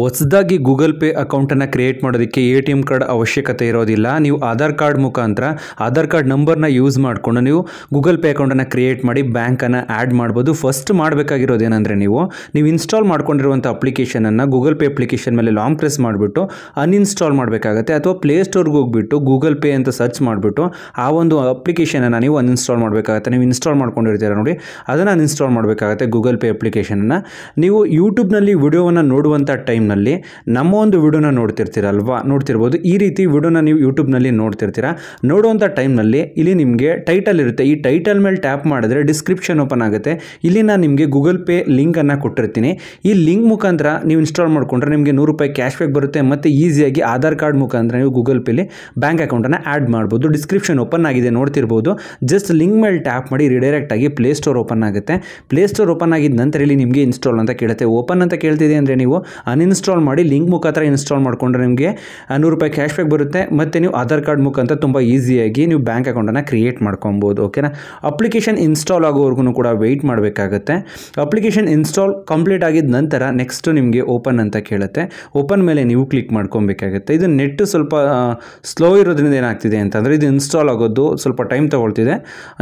ಹೊಸದಾಗಿ Google Pay ಅಕೌಂಟನ್ನು create ಮಾಡೋದಕ್ಕೆ ಎ ಟಿ ಎಮ್ ಕಾರ್ಡ್ ಅವಶ್ಯಕತೆ ಇರೋದಿಲ್ಲ ನೀವು ಆಧಾರ್ ಕಾರ್ಡ್ ಮುಖಾಂತರ ಆಧಾರ್ ಕಾರ್ಡ್ ನಂಬರ್ನ ಯೂಸ್ ಮಾಡಿಕೊಂಡು ನೀವು ಗೂಗಲ್ ಪೇ ಅಕೌಂಟನ್ನು ಕ್ರಿಯೇಟ್ ಮಾಡಿ ಬ್ಯಾಂಕನ್ನು ಆ್ಯಡ್ ಮಾಡ್ಬೋದು ಫಸ್ಟ್ ಮಾಡಬೇಕಾಗಿರೋದು ಏನಂದರೆ ನೀವು ನೀವು ಇನ್ಸ್ಟಾಲ್ ಮಾಡ್ಕೊಂಡಿರುವಂಥ ಅಪ್ಲಿಕೇಶನನ್ನು ಗೂಗಲ್ ಪೇ ಅಪ್ಲಿಕೇಶನ್ ಮೇಲೆ ಲಾಂಗ್ ಪ್ರೆಸ್ ಮಾಡಿಬಿಟ್ಟು ಅನ್ಇನ್ಸ್ಟಾಲ್ ಮಾಡಬೇಕಾಗತ್ತೆ ಅಥವಾ ಪ್ಲೇಸ್ಟೋರ್ಗೆ ಹೋಗ್ಬಿಟ್ಟು ಗೂಗಲ್ ಪೇ ಅಂತ ಸರ್ಚ್ ಮಾಡಿಬಿಟ್ಟು ಆ ಒಂದು ಅಪ್ಲಿಕೇಶನನ್ನು ನೀವು ಅನ್ಇನ್ಸ್ಟಾಲ್ ಮಾಡಬೇಕಾಗತ್ತೆ ನೀವು ಇನ್ಸ್ಟಾಲ್ ಮಾಡ್ಕೊಂಡಿರ್ತೀರ ನೋಡಿ ಅದನ್ನು ಅನ್ಇನ್ಸ್ಟಾಲ್ ಮಾಡಬೇಕಾಗತ್ತೆ ಗೂಗಲ್ ಪೇ ಅಪ್ಲಿಕೇಶನನ್ನು ನೀವು ಯೂಟ್ಯೂಬ್ನಲ್ಲಿ ವಿಡಿಯೋವನ್ನು ನೋಡುವಂಥ ಟೈಮ್ ಟೈಮ್ನಲ್ಲಿ ನಮ್ಮ ಒಂದು ವಿಡಿಯೋನ ನೋಡ್ತಿರ್ತೀರಲ್ವಾ ನೋಡ್ತಿರ್ಬೋದು ಈ ರೀತಿ ವಿಡಿಯೋನ ನೀವು ಯೂಟ್ಯೂಬ್ನಲ್ಲಿ ನೋಡ್ತಿರ್ತೀರಾ ನೋಡುವಂಥ ಟೈಮ್ನಲ್ಲಿ ಇಲ್ಲಿ ನಿಮಗೆ ಟೈಟಲ್ ಇರುತ್ತೆ ಈ ಟೈಟಲ್ ಮೇಲೆ ಟ್ಯಾಪ್ ಮಾಡಿದ್ರೆ ಡಿಸ್ಕ್ರಿಪ್ಷನ್ ಓಪನ್ ಆಗುತ್ತೆ ಇಲ್ಲಿ ನಾನು ನಿಮಗೆ ಗೂಗಲ್ ಪೇ ಲಿಂಕನ್ನು ಕೊಟ್ಟಿರ್ತೀನಿ ಈ ಲಿಂಕ್ ಮುಖಾಂತರ ನೀವು ಇನ್ಸ್ಟಾಲ್ ಮಾಡಿಕೊಂಡ್ರೆ ನಿಮಗೆ ನೂರು ರೂಪಾಯಿ ಕ್ಯಾಶ್ ಬ್ಯಾಕ್ ಬರುತ್ತೆ ಮತ್ತು ಈಸಿಯಾಗಿ ಆಧಾರ್ ಕಾರ್ಡ್ ಮುಖಾಂತರ ನೀವು ಗೂಗಲ್ ಪೇಲಿ ಬ್ಯಾಂಕ್ ಅಕೌಂಟನ್ನು ಆ್ಯಡ್ ಮಾಡ್ಬೋದು ಡಿಸ್ಕ್ರಿಪ್ಷನ್ ಓಪನ್ ಆಗಿದೆ ನೋಡ್ತಿರ್ಬೋದು ಜಸ್ಟ್ ಲಿಂಕ್ ಮೇಲೆ ಟ್ಯಾಪ್ ಮಾಡಿ ರಿಡೈರೆಕ್ಟ್ ಆಗಿ ಪ್ಲೇ ಸ್ಟೋರ್ ಓಪನ್ ಆಗುತ್ತೆ ಪ್ಲೇ ಸ್ಟೋರ್ ಓಪನ್ ಆಗಿದ ನಂತರ ಇಲ್ಲಿ ನಿಮಗೆ ಇನ್ಸ್ಟಾಲ್ ಅಂತ ಕೇಳುತ್ತೆ ಓಪನ್ ಅಂತ ಕೇಳ್ತಿದೆ ಅಂದರೆ ನೀವು ಅನ್ ಇನ್ಸ್ಟಾಲ್ ಮಾಡಿ ಲಿಂಕ್ ಮುಖಾಂತರ ಇನ್ಸ್ಟಾಲ್ ಮಾಡಿಕೊಂಡ್ರೆ ನಿಮಗೆ ನೂರು ರೂಪಾಯಿ ಕ್ಯಾಶ್ ಬ್ಯಾಕ್ ಬರುತ್ತೆ ಮತ್ತು ನೀವು ಆಧಾರ್ ಕಾರ್ಡ್ ಮುಖಾಂತರ ತುಂಬ ಈಸಿಯಾಗಿ ನೀವು ಬ್ಯಾಂಕ್ ಅಕೌಂಟನ್ನು ಕ್ರಿಯೇಟ್ ಮಾಡ್ಕೊಬೋದು ಓಕೆನಾ ಅಪ್ಲಿಕೇಶನ್ ಇನ್ಸ್ಟಾಲ್ ಆಗೋವರೆಗೂ ಕೂಡ ವೆಯ್ಟ್ ಮಾಡಬೇಕಾಗುತ್ತೆ ಅಪ್ಲಿಕೇಶನ್ ಇನ್ಸ್ಟಾಲ್ ಕಂಪ್ಲೀಟ್ ಆಗಿದ ನಂತರ ನೆಕ್ಸ್ಟ್ ನಿಮಗೆ ಓಪನ್ ಅಂತ ಕೇಳುತ್ತೆ ಓಪನ್ ಮೇಲೆ ನೀವು ಕ್ಲಿಕ್ ಮಾಡ್ಕೊಬೇಕಾಗುತ್ತೆ ಇದು ನೆಟ್ ಸ್ವಲ್ಪ ಸ್ಲೋ ಇರೋದ್ರಿಂದ ಏನಾಗ್ತಿದೆ ಅಂತಂದರೆ ಇದು ಇನ್ಸ್ಟಾಲ್ ಆಗೋದು ಸ್ವಲ್ಪ ಟೈಮ್ ತೊಗೊಳ್ತಿದೆ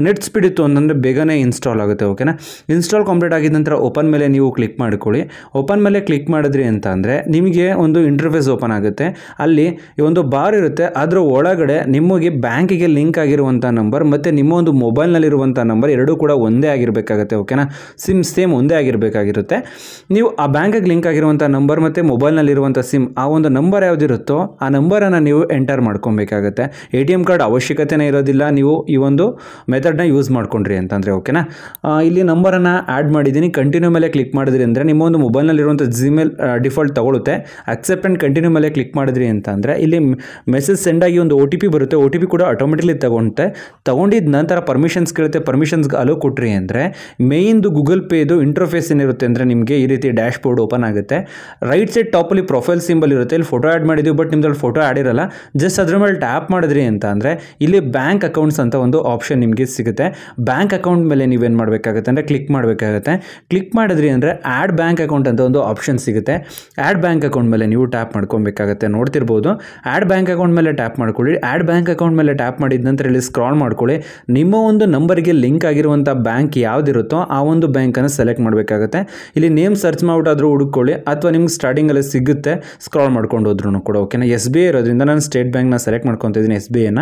ನೆಟ್ ಸ್ಪೀಡ್ ಇತ್ತು ಅಂತಂದರೆ ಬೇಗನೆ ಇನ್ಸ್ಟಾಲ್ ಆಗುತ್ತೆ ಓಕೆನಾ ಇನ್ಸ್ಟಾಲ್ ಕಂಪ್ಲೀಟ್ ಆಗಿದ ನಂತರ ಓಪನ್ ಮೇಲೆ ನೀವು ಕ್ಲಿಕ್ ಮಾಡ್ಕೊಳ್ಳಿ ಓಪನ್ ಮೇಲೆ ಕ್ಲಿಕ್ ಮಾಡಿದ್ರಿ ಅಂತ ಅಂದರೆ ನಿಮಗೆ ಒಂದು ಇಂಟರ್ಫೇಸ್ ಓಪನ್ ಆಗುತ್ತೆ ಅಲ್ಲಿ ಒಂದು ಬಾರ್ ಇರುತ್ತೆ ಅದರ ಒಳಗಡೆ ನಿಮಗೆ ಬ್ಯಾಂಕಿಗೆ ಲಿಂಕ್ ಆಗಿರುವಂಥ ನಂಬರ್ ಮತ್ತು ನಿಮ್ಮ ಒಂದು ಮೊಬೈಲ್ನಲ್ಲಿರುವಂಥ ನಂಬರ್ ಎರಡೂ ಕೂಡ ಒಂದೇ ಆಗಿರಬೇಕಾಗುತ್ತೆ ಓಕೆನಾ ಸಿಮ್ ಸೇಮ್ ಒಂದೇ ಆಗಿರಬೇಕಾಗಿರುತ್ತೆ ನೀವು ಆ ಬ್ಯಾಂಕಿಗೆ ಲಿಂಕ್ ಆಗಿರುವಂಥ ನಂಬರ್ ಮತ್ತು ಮೊಬೈಲ್ನಲ್ಲಿರುವಂಥ ಸಿಮ್ ಆ ಒಂದು ನಂಬರ್ ಯಾವುದಿರುತ್ತೋ ಆ ನಂಬರನ್ನು ನೀವು ಎಂಟರ್ ಮಾಡ್ಕೊಬೇಕಾಗುತ್ತೆ ಎ ಟಿ ಎಮ್ ಕಾರ್ಡ್ ಅವಶ್ಯಕತೆನೇ ಇರೋದಿಲ್ಲ ನೀವು ಈ ಒಂದು ಮೆಥಡ್ನ ಯೂಸ್ ಮಾಡ್ಕೊಂಡ್ರಿ ಅಂತಂದರೆ ಓಕೆನಾ ಇಲ್ಲಿ ನಂಬರನ್ನು ಆ್ಯಡ್ ಮಾಡಿದ್ದೀನಿ ಕಂಟಿನ್ಯೂ ಮೇಲೆ ಕ್ಲಿಕ್ ಮಾಡಿದ್ರಿ ಅಂದರೆ ನಿಮ್ಮ ಒಂದು ಮೊಬೈಲ್ನಲ್ಲಿರುವಂಥ ಜಿಮೇಲ್ ಡಿಫ್ ಡಿಫಾಲ್ಟ್ ತೊಗೊಳುತ್ತೆ ಅಕ್ಸೆಪ್ಟ್ ಕಂಟಿನ್ಯೂ ಮೇಲೆ ಕ್ಲಿಕ್ ಮಾಡಿದ್ರಿ ಅಂತ ಅಂದರೆ ಇಲ್ಲಿ ಮೆಸೇಜ್ ಸೆಂಡ್ ಆಗಿ ಒಂದು ಒ ಟಿ ಪಿ ಬರುತ್ತೆ ಒ ಟಿ ಪಿ ಕೂಡ ಆಟೋಮೆಟಿಕ್ಲಿ ತಗೊಳ್ತೆ ತೊಗೊಂಡಿದ್ದ ನಂತರ ಪರ್ಮಿಷನ್ಸ್ ಕೇಳುತ್ತೆ ಪರ್ಮಿಷನ್ಸ್ಗೆ ಅಲೋ ಕೊಟ್ರಿ ಅಂದರೆ ಮೇಯ್ನ್ದು ಗೂಗಲ್ ಪೇದು ಇಂಟರ್ಫೇಸ್ ಏನಿರುತ್ತೆ ಅಂದರೆ ನಿಮಗೆ ಈ ರೀತಿ ಡ್ಯಾಶ್ ಬೋರ್ಡ್ ಓಪನ್ ಆಗುತ್ತೆ ರೈಟ್ ಸೈಡ್ ಟಾಪಲ್ಲಿ ಪ್ರೊಫೈಲ್ ಸಿಂಬಲ್ ಇರುತ್ತೆ ಇಲ್ಲಿ ಫೋಟೋ ಆ್ಯಡ್ ಮಾಡಿದ್ದೀವಿ ಬಟ್ ನಿಮ್ದ್ರಲ್ಲಿ ಫೋಟೋ ಆಡಿರಲ್ಲ ಇರಲ್ಲ ಜಸ್ಟ್ ಅದ್ರ ಮೇಲೆ ಟ್ಯಾಪ್ ಮಾಡಿದ್ರಿ ಅಂತ ಅಂದರೆ ಇಲ್ಲಿ ಬ್ಯಾಂಕ್ ಅಕೌಂಟ್ಸ್ ಅಂತ ಒಂದು ಆಪ್ಷನ್ ನಿಮಗೆ ಸಿಗುತ್ತೆ ಬ್ಯಾಂಕ್ ಅಕೌಂಟ್ ಮೇಲೆ ನೀವೇನು ಮಾಡಬೇಕಾಗುತ್ತೆ ಅಂದರೆ ಕ್ಲಿಕ್ ಮಾಡಬೇಕಾಗುತ್ತೆ ಕ್ಲಿಕ್ ಮಾಡಿದ್ರಿ ಅಂದರೆ ಆ್ಯಡ್ ಬ್ಯಾಂಕ್ ಅಕೌಂಟ್ ಅಂತ ಒಂದು ಆಪ್ಷನ್ ಸಿಗುತ್ತೆ ಆ್ಯಡ್ ಬ್ಯಾಂಕ್ ಅಕೌಂಟ್ ಮೇಲೆ ನೀವು ಟ್ಯಾಪ್ ಮಾಡ್ಕೊಬೇಕಾಗತ್ತೆ ನೋಡ್ತಿರ್ಬೋದು ಆ್ಯಡ್ ಬ್ಯಾಂಕ್ ಅಕೌಂಟ್ ಮೇಲೆ ಟ್ಯಾಪ್ ಮಾಡ್ಕೊಳ್ಳಿ ಆ್ಯಡ್ ಬ್ಯಾಂಕ್ ಅಕೌಂಟ್ ಮೇಲೆ ಟ್ಯಾಪ್ ಮಾಡಿದ ನಂತರ ಇಲ್ಲಿ ಸ್ಕ್ರಾಲ್ ಮಾಡ್ಕೊಳ್ಳಿ ನಿಮ್ಮ ಒಂದು ನಂಬರ್ಗೆ ಲಿಂಕ್ ಆಗಿರುವಂಥ ಬ್ಯಾಂಕ್ ಯಾವುದಿರುತ್ತೋ ಆ ಒಂದು ಬ್ಯಾಂಕನ್ನು ಸೆಲೆಕ್ಟ್ ಮಾಡಬೇಕಾಗುತ್ತೆ ಇಲ್ಲಿ ನೇಮ್ ಸರ್ಚ್ ಮಾಡಿಬಿಟ್ಟಾದರೂ ಹುಡುಕೊಳ್ಳಿ ಅಥವಾ ನಿಮ್ಗೆ ಸ್ಟಾರ್ಟಿಂಗಲ್ಲಿ ಸಿಗುತ್ತೆ ಸ್ಕ್ರಾಲ್ ಮಾಡ್ಕೊಂಡು ಹೋದ್ರೂ ಕೂಡ ಓಕೆನಾ ಎಸ್ ಬಿ ಐ ಇರೋದ್ರಿಂದ ನಾನು ಸ್ಟೇಟ್ ಬ್ಯಾಂಕ್ನ ಸೆಲೆಕ್ಟ್ ಮಾಡ್ಕೊತಿದ್ದೀನಿ ಎಸ್ ಬಿ ಐನ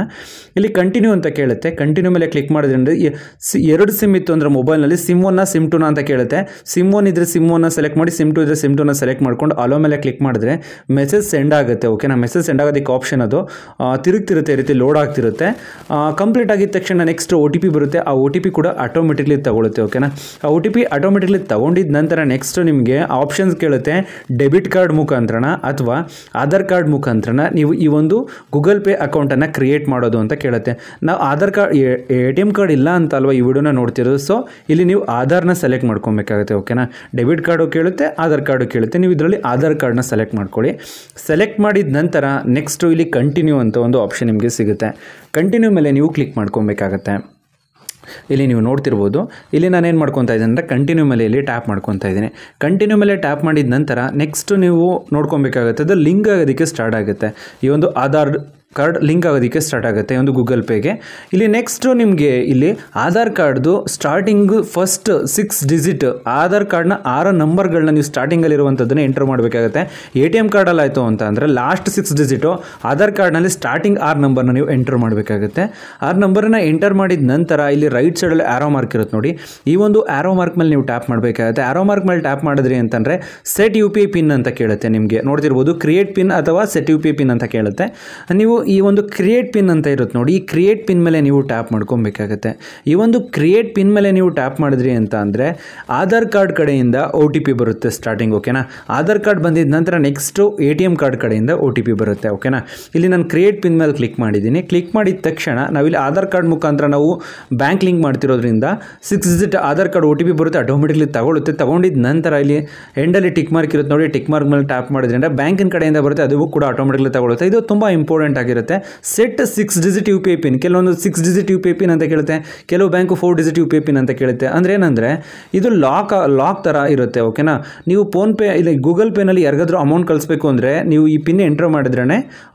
ಇಲ್ಲಿ ಕಂಟಿನ್ಯೂ ಅಂತ ಕೇಳುತ್ತೆ ಕಂಟಿನ್ಯೂ ಮೇಲೆ ಕ್ಲಿಕ್ ಸಿ ಎರಡು ಸಿಮ್ ಇತ್ತು ಅಂದರೆ ಮೊಬೈಲ್ನಲ್ಲಿ ಸಿಮ್ ಒನ್ನ ಸಿಮ್ ಟೂನ ಅಂತ ಕೇಳುತ್ತೆ ಸಿಮ್ ಒನ್ ಇದ್ರೆ ಸಿಮ್ ಒನ್ನ ಸೆಲೆಕ್ಟ್ ಮಾಡಿ ಸಿಮ್ ಟು ಇದ್ರೆ ಸಿಮ್ ಟೂನ ಸೆಲೆಕ್ಟ್ ಮಾಡ್ಕೊಂಡು ಅಲೋ ಮೇಲೆ ಕ್ಲಿಕ್ ಮಾಡಿದ್ರೆ ಮೆಸೇಜ್ ಸೆಂಡ್ ಆಗುತ್ತೆ ಓಕೆನಾ ಮೆಸೇಜ್ ಸೆಂಡ್ ಆಗೋದಕ್ಕೆ ಆಪ್ಷನ್ ಅದು ತಿರುಗ್ತಿರುತ್ತೆ ಈ ರೀತಿ ಲೋಡ್ ಆಗ್ತಿರುತ್ತೆ ಕಂಪ್ಲೀಟ್ ಆಗಿದ ತಕ್ಷಣ ನೆಕ್ಸ್ಟ್ ಒ ಟಿ ಪಿ ಬರುತ್ತೆ ಆ ಒ ಟಿ ಪಿ ಕೂಡ ಆಟೋಮೆಟಿಕ್ಲಿ ತಗೊಳುತ್ತೆ ಓಕೆನಾ ಆ ಒ ಟಿ ಪಿ ಆಟೋಮೆಟಿಕ್ಲಿ ತಗೊಂಡಿದ ನಂತರ ನೆಕ್ಸ್ಟ್ ನಿಮಗೆ ಆಪ್ಷನ್ಸ್ ಕೇಳುತ್ತೆ ಡೆಬಿಟ್ ಕಾರ್ಡ್ ಮುಖಾಂತರನ ಅಥವಾ ಆಧಾರ್ ಕಾರ್ಡ್ ಮುಖಾಂತರನ ನೀವು ಈ ಒಂದು ಗೂಗಲ್ ಪೇ ಅಕೌಂಟನ್ನು ಕ್ರಿಯೇಟ್ ಮಾಡೋದು ಅಂತ ಕೇಳುತ್ತೆ ನಾವು Aadhaar card A T M card ಇಲ್ಲ ಅಂತ ಅಲ್ವಾ ಈ ವಿಡಿಯೋನ ನೋಡ್ತಿರೋದು ಸೊ ಇಲ್ಲಿ ನೀವು ಆಧಾರ್ನ ಸೆಲೆಕ್ಟ್ ಮಾಡ್ಕೊಬೇಕಾಗುತ್ತೆ ಓಕೆನಾ ಡೆಬಿಟ್ ಕಾರ್ಡು ಕೇಳುತ್ತೆ ಆಧಾರ್ ಕಾರ್ಡು ಕೇಳುತ್ತೆ ನೀವು ಇದರಲ್ಲಿ ಆಧಾರ್ ಕಾರ್ಡ್ನ ಸೆಲೆಕ್ಟ್ ಮಾಡ್ಕೊಳ್ಳಿ ಸೆಲೆಕ್ಟ್ ಮಾಡಿದ ನಂತರ ನೆಕ್ಸ್ಟು ಇಲ್ಲಿ ಕಂಟಿನ್ಯೂ ಅಂತ ಒಂದು ಆಪ್ಷನ್ ನಿಮಗೆ ಸಿಗುತ್ತೆ ಕಂಟಿನ್ಯೂ ಮೇಲೆ ನೀವು ಕ್ಲಿಕ್ ಮಾಡ್ಕೊಬೇಕಾಗತ್ತೆ ಇಲ್ಲಿ ನೀವು ನೋಡ್ತಿರ್ಬೋದು ಇಲ್ಲಿ ನಾನು ಏನು ಮಾಡ್ಕೊತಾ ಇದ್ದೀನಿ ಅಂದರೆ ಕಂಟಿನ್ಯೂ ಮೇಲೆ ಇಲ್ಲಿ ಟ್ಯಾಪ್ ಮಾಡ್ಕೊತಾ ಇದ್ದೀನಿ ಕಂಟಿನ್ಯೂ ಮೇಲೆ ಟ್ಯಾಪ್ ಮಾಡಿದ ನಂತರ ನೆಕ್ಸ್ಟ್ ನೀವು ನೋಡ್ಕೊಬೇಕಾಗುತ್ತೆ ಅದು ಲಿಂಕ್ ಆಗೋದಕ್ಕೆ ಸ್ಟಾರ್ಟ್ ಆಗುತ್ತೆ ಈ ಒಂದು ಆಧಾರ್ ಕಾರ್ಡ್ ಲಿಂಕ್ ಆಗೋದಕ್ಕೆ ಸ್ಟಾರ್ಟ್ ಆಗುತ್ತೆ ಒಂದು ಗೂಗಲ್ ಪೇಗೆ ಇಲ್ಲಿ ನೆಕ್ಸ್ಟು ನಿಮಗೆ ಇಲ್ಲಿ ಆಧಾರ್ ಕಾರ್ಡ್ದು starting first six digit Aadhaar ಕಾರ್ಡ್ನ ಆರು ನಂಬರ್ಗಳನ್ನ ನೀವು ಸ್ಟಾರ್ಟಿಂಗಲ್ಲಿರುವಂಥದ್ದನ್ನು ಎಂಟರ್ ಮಾಡಬೇಕಾಗುತ್ತೆ ಎ ಟಿ ಎಮ್ ಕಾರ್ಡಲ್ಲಾಯಿತು ಅಂತ ಅಂದರೆ ಲಾಸ್ಟ್ ಸಿಕ್ಸ್ ಡಿಜಿಟು ಆಧಾರ್ ಕಾರ್ಡ್ನಲ್ಲಿ ಸ್ಟಾರ್ಟಿಂಗ್ ಆರು ನಂಬರ್ನ ನೀವು ಎಂಟರ್ ಮಾಡಬೇಕಾಗುತ್ತೆ ಆರು ನಂಬರನ್ನು ಎಂಟರ್ ಮಾಡಿದ ನಂತರ ಇಲ್ಲಿ ರೈಟ್ ಸೈಡಲ್ಲಿ ಆ್ಯರೋ ಮಾರ್ಕ್ ಇರುತ್ತೆ ನೋಡಿ ಈ ಒಂದು ಆರೋ ಮಾರ್ಕ್ ಮೇಲೆ ನೀವು ಟ್ಯಾಪ್ ಮಾಡಬೇಕಾಗುತ್ತೆ ಆರೋ ಮಾರ್ಕ್ ಮೇಲೆ ಟ್ಯಾಪ್ ಮಾಡಿದ್ರಿ ಅಂತಂದರೆ set U P I PIN ಅಂತ ಕೇಳುತ್ತೆ ನಿಮಗೆ ನೋಡ್ತಿರ್ಬೋದು ಕ್ರಿಯೇಟ್ ಪಿನ್ ಅಥವಾ set U P I PIN ಅಂತ ಕೇಳುತ್ತೆ ನೀವು ಈ ಒಂದು ಕ್ರಿಯೇಟ್ ಪಿನ್ ಅಂತ ಇರುತ್ತೆ ನೋಡಿ ಈ ಕ್ರಿಯೇಟ್ ಪಿನ್ ಮೇಲೆ ನೀವು ಟ್ಯಾಪ್ ಮಾಡ್ಕೊಬೇಕಾಗತ್ತೆ ಈ ಒಂದು ಕ್ರಿಯೇಟ್ ಪಿನ್ ಮೇಲೆ ನೀವು ಟ್ಯಾಪ್ ಮಾಡಿದ್ರಿ ಅಂತ ಅಂದರೆ ಆಧಾರ್ ಕಾರ್ಡ್ ಕಡೆಯಿಂದ ಒ ಟಿ ಪಿ ಬರುತ್ತೆ ಸ್ಟಾರ್ಟಿಂಗ್ ಓಕೆನಾ ಆಧಾರ್ ಕಾರ್ಡ್ ಬಂದಿದ ನಂತರ next A T M card ಕಡೆಯಿಂದ ಒ ಟಿ ಪಿ ಬರುತ್ತೆ ಓಕೆನಾ ಇಲ್ಲಿ ನಾನು ಕ್ರಿಯೇಟ್ ಪಿನ್ ಮೇಲೆ ಕ್ಲಿಕ್ ಮಾಡಿದ್ದೀನಿ ಕ್ಲಿಕ್ ಮಾಡಿದ ತಕ್ಷಣ ನಾವಿಲ್ಲಿ ಆಧಾರ್ ಕಾರ್ಡ್ ಮುಖಾಂತರ ನಾವು ಬ್ಯಾಂಕ್ ಲಿಂಕ್ ಮಾಡ್ತಿರೋದ್ರಿಂದ six digit Aadhaar card O T P ಬರುತ್ತೆ ಆಟೋಮೆಟಿಕ್ಲಿ ತಗೊಳುತ್ತೆ ತಗೊಂಡಿದ ನಂತರ ಇಲ್ಲಿ ಎಂಡಲ್ಲಿ ಟಿಕ್ ಮಾರ್ಕ್ ಇರುತ್ತೆ ನೋಡಿ ಟಿಕ್ ಮಾರ್ಕ್ ಮೇಲೆ ಟ್ಯಾಪ್ ಮಾಡಿದ್ರಿಂದ ಬ್ಯಾಂಕಿನ ಕಡೆಯಿಂದ ಬರುತ್ತೆ ಅದು ಕೂಡ ಆಟೋಮೆಟಿಕ್ಲಿ ತಗೊಳುತ್ತೆ ಇದು ತುಂಬ ಇಂಪಾರ್ಟೆಂಟ್ ಆಗಿದೆ ಇರುತ್ತೆ set six digit U P I PIN ಕೆಲವೊಂದು six digit U P I PIN ಅಂತ ಕೇಳುತ್ತೆ ಕೆಲವು bank four digit U P I PIN ಅಂತ ಕೇಳುತ್ತೆ ಅಂದರೆ ಏನಂದರೆ ಇದು ಲಾಕ್ ಲಾಕ್ ಥರ ಇರುತ್ತೆ ಓಕೆನಾ ನೀವು ಫೋನ್ಪೇ ಇಲ್ಲ ಗೂಗಲ್ ಪೇನಲ್ಲಿ ಯಾರಿಗಾದರೂ ಅಮೌಂಟ್ ಕಳಿಸ್ಬೇಕು ಅಂದರೆ ನೀವು ಈ ಪಿನ್ ಎಂಟ್ರ್ ಮಾಡಿದ್ರೆ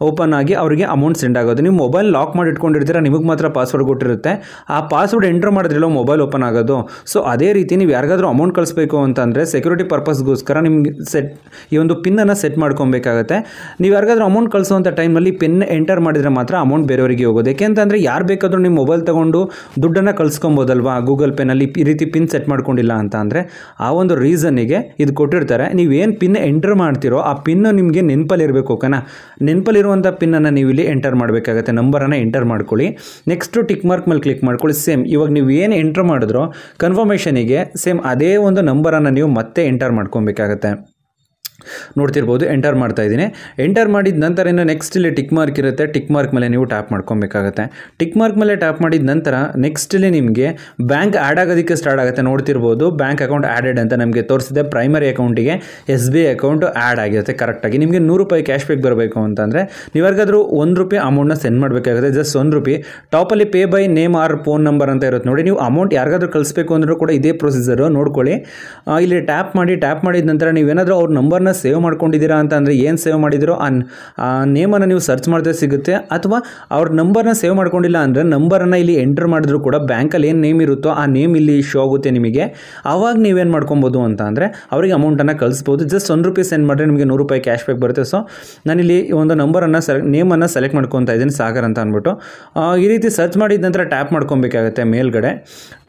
ಓಪನ್ ಆಗಿ ಅವರಿಗೆ ಅಮೌಂಟ್ ಸೆಂಡ್ ಆಗೋದು ನೀವು ಮೊಬೈಲ್ ಲಾಕ್ ಮಾಡಿ ಇಟ್ಕೊಂಡಿರ್ತೀರ ನಿಮಗೆ ಮಾತ್ರ ಪಾಸ್ವರ್ಡ್ ಕೊಟ್ಟಿರುತ್ತೆ ಆ ಪಾಸ್ವರ್ಡ್ ಎಂಟ್ರ್ ಮಾಡಿದ್ರಲ್ಲ ಮೊಬೈಲ್ ಓಪನ್ ಆಗೋದು ಸೊ ಅದೇ ರೀತಿ ನೀವು ಯಾರಿಗಾದ್ರೂ ಅಮೌಂಟ್ ಕಳಿಸ್ಬೇಕು ಅಂತಂದರೆ ಸೆಕ್ಯೂರಿಟಿ ಪರ್ಪಸ್ಗೋಸ್ಕರ ನಿಮಗೆ ಸೆಟ್ ಈ ಒಂದು ಪಿನ್ನನ್ನು ಸೆಟ್ ಮಾಡ್ಕೊಬೇಕಾಗುತ್ತೆ ನೀವು ಯಾರಿಗಾದರೂ ಅಮೌಂಟ್ ಕಳಿಸುವಂಥ ಟೈಮಲ್ಲಿ ಪಿನ್ ಎಂಟ್ ಎಂಟರ್ ಮಾಡಿದರೆ ಮಾತ್ರ ಅಮೌಂಟ್ ಬೇರೆಯವರಿಗೆ ಹೋಗೋದು ಯಾಕೆಂತಂದರೆ ಯಾರು ಬೇಕಾದರೂ ನಿಮ್ಮ ಮೊಬೈಲ್ ತೊಗೊಂಡು ದುಡ್ಡನ್ನು ಕಳ್ಸ್ಕೊಬೋದಲ್ವಾ ಗೂಗಲ್ ಪೇನಲ್ಲಿ ಈ ರೀತಿ ಪಿನ್ ಸೆಟ್ ಮಾಡ್ಕೊಂಡಿಲ್ಲ ಅಂತ ಅಂದರೆ ಆ ಒಂದು ರೀಸನ್ನಿಗೆ ಇದು ಕೊಟ್ಟಿರ್ತಾರೆ ನೀವೇನು ಪಿನ್ ಎಂಟರ್ ಮಾಡ್ತೀರೋ ಆ ಪಿನ್ನು ನಿಮಗೆ ನೆನಪಲ್ಲಿರಬೇಕು ಓಕೆನಾ ನೆನಪಲ್ಲಿರುವಂಥ ಪಿನ್ನನ್ನು ನೀವು ಇಲ್ಲಿ ಎಂಟರ್ ಮಾಡಬೇಕಾಗತ್ತೆ ನಂಬರನ್ನು ಎಂಟರ್ ಮಾಡ್ಕೊಳ್ಳಿ ನೆಕ್ಸ್ಟು ಟಿಕ್ ಮಾರ್ಕ್ ಮೇಲೆ ಕ್ಲಿಕ್ ಮಾಡ್ಕೊಳ್ಳಿ ಸೇಮ್ ಇವಾಗ ನೀವು ಏನು ಎಂಟರ್ ಮಾಡಿದ್ರೋ ಕನ್ಫರ್ಮೇಷನಿಗೆ ಸೇಮ್ ಅದೇ ಒಂದು ನಂಬರನ್ನು ನೀವು ಮತ್ತೆ ಎಂಟರ್ ಮಾಡ್ಕೊಬೇಕಾಗತ್ತೆ ನೋಡ್ತಿರ್ಬೋದು ಎಂಟರ್ ಮಾಡ್ತಾ ಇದ್ದೀನಿ ಎಂಟರ್ ಮಾಡಿದ ನಂತರ ಏನು ನೆಕ್ಸ್ಟ್ ಇಲ್ಲಿ ಟಿಕ್ ಮಾರ್ಕ್ ಇರುತ್ತೆ ಟಿಕ್ ಮಾರ್ಕ್ ಮೇಲೆ ನೀವು ಟ್ಯಾಪ್ ಮಾಡ್ಕೊಬೇಕಾಗುತ್ತೆ ಟಿಕ್ ಮಾರ್ಕ್ ಮೇಲೆ ಟ್ಯಾಪ್ ಮಾಡಿದ ನಂತರ ನೆಕ್ಸ್ಟ್ ಇಲ್ಲಿ ನಿಮಗೆ ಬ್ಯಾಂಕ್ ಆ್ಯಡ್ ಆಗೋದಕ್ಕೆ ಸ್ಟಾರ್ಟ್ ಆಗುತ್ತೆ ನೋಡ್ತಿರ್ಬೋದು ಬ್ಯಾಂಕ್ ಅಕೌಂಟ್ ಆ್ಯಡೆಡ್ ಅಂತ ನಮಗೆ ತೋರಿಸಿದೆ ಪ್ರೈಮರಿ ಅಕೌಂಟಿಗೆ S B I account add ಆಗಿರುತ್ತೆ ಕರೆಕ್ಟಾಗಿ ನಿಮಗೆ ನೂರು ರೂಪಾಯಿ ಕ್ಯಾಶ್ ಬ್ಯಾಕ್ ಬರಬೇಕು ಅಂತಂದರೆ ನೀವು ಒಂದು ರೂಪಾಯಿ ಅಮೌಂಟ್ನ ಸೆಂಡ್ ಮಾಡಬೇಕಾಗುತ್ತೆ ಜಸ್ಟ್ ಒಂದು ರೂಪಾಯಿ ಟಾಪಲ್ಲಿ pay by name or phone number ಅಂತ ಇರುತ್ತೆ ನೋಡಿ ನೀವು ಅಮೌಂಟ್ ಯಾರಿಗಾದರೂ ಕಳಿಸ್ಬೇಕು ಅಂದರೂ ಕೂಡ ಇದೇ ಪ್ರೊಸೀಜರು ನೋಡ್ಕೊಳ್ಳಿ ಇಲ್ಲಿ ಟ್ಯಾಪ್ ಮಾಡಿ ಟ್ಯಾಪ್ ಮಾಡಿದ ನಂತರ ನೀವೇನಾದರೂ ಅವ್ರ ನಂಬರ್ನ ನೇಮನ್ನು ಸೇವ್ ಮಾಡ್ಕೊಂಡಿದ್ದೀರಾ ಅಂತ ಅಂದರೆ ಏನು ಸೇವ್ ಮಾಡಿದಿರೋ ಆ ನೇಮನ್ನು ನೀವು ಸರ್ಚ್ ಮಾಡಿದ್ರೆ ಸಿಗುತ್ತೆ ಅಥವಾ ಅವ್ರ ನಂಬರ್ನ ಸೇವ್ ಮಾಡ್ಕೊಂಡಿಲ್ಲ ಅಂದರೆ ನಂಬರನ್ನು ಇಲ್ಲಿ ಎಂಟರ್ ಮಾಡಿದ್ರು ಕೂಡ ಬ್ಯಾಂಕಲ್ಲಿ ಏನು ನೇಮ್ ಇರುತ್ತೋ ಆ ನೇಮ್ ಇಲ್ಲಿ ಶೋ ಆಗುತ್ತೆ ನಿಮಗೆ ಆವಾಗ ನೀವೇನು ಮಾಡ್ಕೊಬೋದು ಅಂತ ಅಂದರೆ ಅವರಿಗೆ ಅಮೌಂಟನ್ನು ಕಳಿಸ್ಬೋದು ಜಸ್ಟ್ ಒಂದು ರೂಪಾಯಿ ಸೆಂಡ್ ಮಾಡಿದ್ರೆ ನಿಮಗೆ ನೂರು ರೂಪಾಯಿ ಕ್ಯಾಶ್ ಬ್ಯಾಕ್ ಬರುತ್ತೆ ಸೊ ಇಲ್ಲಿ ಒಂದು ನಂಬರನ್ನು ಸೆಲೆ ನೇಮನ್ನು ಸೆಲೆಕ್ಟ್ ಮಾಡ್ಕೊತಾ ಇದ್ದೀನಿ ಸಾಗರ್ ಅಂತ ಅಂದ್ಬಿಟ್ಟು ಈ ರೀತಿ ಸರ್ಚ್ ಮಾಡಿದ ನಂತರ ಟ್ಯಾಪ್ ಮಾಡ್ಕೊಬೇಕಾಗುತ್ತೆ ಮೇಲ್ಗಡೆ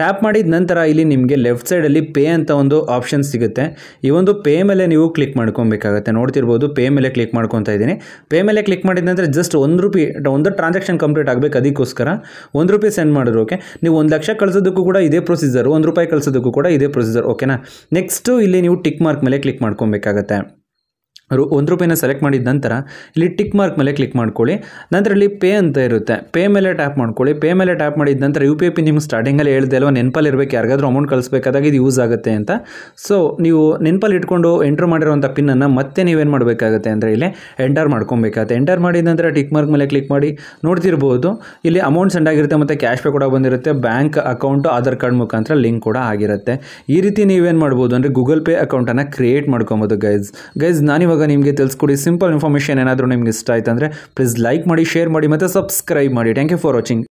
ಟ್ಯಾಪ್ ಮಾಡಿದ ನಂತರ ಇಲ್ಲಿ ನಿಮಗೆ ಲೆಫ್ಟ್ ಸೈಡಲ್ಲಿ ಪೇ ಅಂತ ಒಂದು ಆಪ್ಷನ್ ಸಿಗುತ್ತೆ ಈ ಒಂದು ಪೇ ಮೇಲೆ ನೀವು ಕ್ಲಿಕ್ ಮಾಡಿ ಮಾಡ್ಕೊಬೇಕಾಗತ್ತೆ ನೋಡ್ತಿರ್ಬೋದು ಪೇ ಮೇಲೆ ಕ್ಲಿಕ್ ಮಾಡ್ಕೊತಾ ಇದ್ದೀನಿ ಪೇ ಮೇಲೆ ಕ್ಲಿಕ್ ಮಾಡಿದ ಜಸ್ಟ್ ಒಂದು ರೂಪಿ ಒಂದು ಟ್ರಾನ್ಸಾಕ್ಷನ್ ಕಂಪ್ಲೀಟ್ ಆಗಬೇಕು ಅದಕ್ಕೋಸ್ಕರ ಒಂದು ರೂಪಾಯಿ ಸೆಂಡ್ ಮಾಡಿದ್ರು ಓಕೆ ನೀವು ಒಂದು ಲಕ್ಷ ಕಳಿಸೋದಕ್ಕೂ ಕೂಡ ಇದೇ ಪ್ರೊಸೀಜರ್ ಒಂದು ರೂಪಾಯಿ ಕಳಿಸೋದಕ್ಕೂ ಕೂಡ ಇದೇ ಪ್ರೊಸೀಜರ್ ಓಕೆನಾ ನೆಕ್ಸ್ಟು ಇಲ್ಲಿ ನೀವು ಟಿಕ್ ಮಾರ್ಕ್ ಮೇಲೆ ಕ್ಲಿಕ್ ಮಾಡ್ಕೊಬೇಕಾಗತ್ತೆ ರು ಒಂದು ರೂಪಾಯಿನ ಸೆಲೆಕ್ಟ್ ಮಾಡಿದ ನಂತರ ಇಲ್ಲಿ ಟಿಕ್ ಮಾರ್ಕ್ ಮೇಲೆ ಕ್ಲಿಕ್ ಮಾಡ್ಕೊಳ್ಳಿ ನಂತರ ಇಲ್ಲಿ ಪೇ ಅಂತ ಇರುತ್ತೆ ಪೇ ಮೇಲೆ ಟ್ಯಾಪ್ ಮಾಡ್ಕೊಳ್ಳಿ ಪೇ ಮೇಲೆ ಟ್ಯಾಪ್ ಮಾಡಿದ ನಂತರ ಯು ಪಿ ಐ ಪಿ ನಿಮ್ಗೆ ಸ್ಟಾರ್ಟಿಂಗಲ್ಲಿ ಹೇಳಿದೆ ಅಲ್ವಾ ನೆನಪಲ್ಲಿ ಇರಬೇಕು ಯಾರಿಗಾದರೂ ಅಮೌಂಟ್ ಕಳಿಸ್ಬೇಕಾದಾಗ ಇದು ಯೂಸ್ ಆಗುತ್ತೆ ಅಂತ ಸೊ ನೀವು ನೆನಪಲ್ಲಿ ಇಟ್ಕೊಂಡು ಎಂಟ್ರ್ ಮಾಡಿರೋಂಥ ಪಿನ್ನನ್ನು ಮತ್ತೆ ನೀವೇನು ಮಾಡಬೇಕಾಗುತ್ತೆ ಅಂದರೆ ಇಲ್ಲಿ ಎಂಟರ್ ಮಾಡ್ಕೊಬೇಕಾಗುತ್ತೆ ಎಂಟರ್ ಮಾಡಿದ ನಂತರ ಟಿಕ್ ಮಾರ್ಕ್ ಮೇಲೆ ಕ್ಲಿಕ್ ಮಾಡಿ ನೋಡ್ತಿರ್ಬೋದು ಇಲ್ಲಿ ಅಮೌಂಟ್ ಸೆಂಡ್ ಆಗಿರುತ್ತೆ ಮತ್ತು ಕ್ಯಾಶ್ ಪೇ ಕೂಡ ಬಂದಿರುತ್ತೆ ಬ್ಯಾಂಕ್ ಅಕೌಂಟು ಆಧಾರ್ ಕಾರ್ಡ್ ಮುಖಾಂತರ ಲಿಂಕ್ ಕೂಡ ಆಗಿರುತ್ತೆ ಈ ರೀತಿ ನೀವೇನು ಮಾಡ್ಬೋದು ಅಂದರೆ ಗೂಗಲ್ ಪೇ ಅಕೌಂಟನ್ನು ಕ್ರಿಯೇಟ್ ಮಾಡ್ಕೊಬೋದು ಗೈಸ್ ಗೈಸ್ ನಾನಿವಾಗ ಇವಾಗ ನಿಮಗೆ ತಿಳಿಸ್ಕೊಡಿ ಸಿಂಪಲ್ ಇನ್ಫಾರ್ಮೇಷನ್ ಏನಾದರೂ ನಿಮ್ಗೆ ಇಷ್ಟ ಆಯ್ತು ಅಂದರೆ ಪ್ಲೀಸ್ ಲೈಕ್ ಮಾಡಿ ಶೇರ್ ಮಾಡಿ ಮತ್ತು ಸಬ್ಸ್ಕ್ರೈಬ್ ಮಾಡಿ ಥ್ಯಾಂಕ್ ಯು ಫಾರ್ ವಾಚಿಂಗ್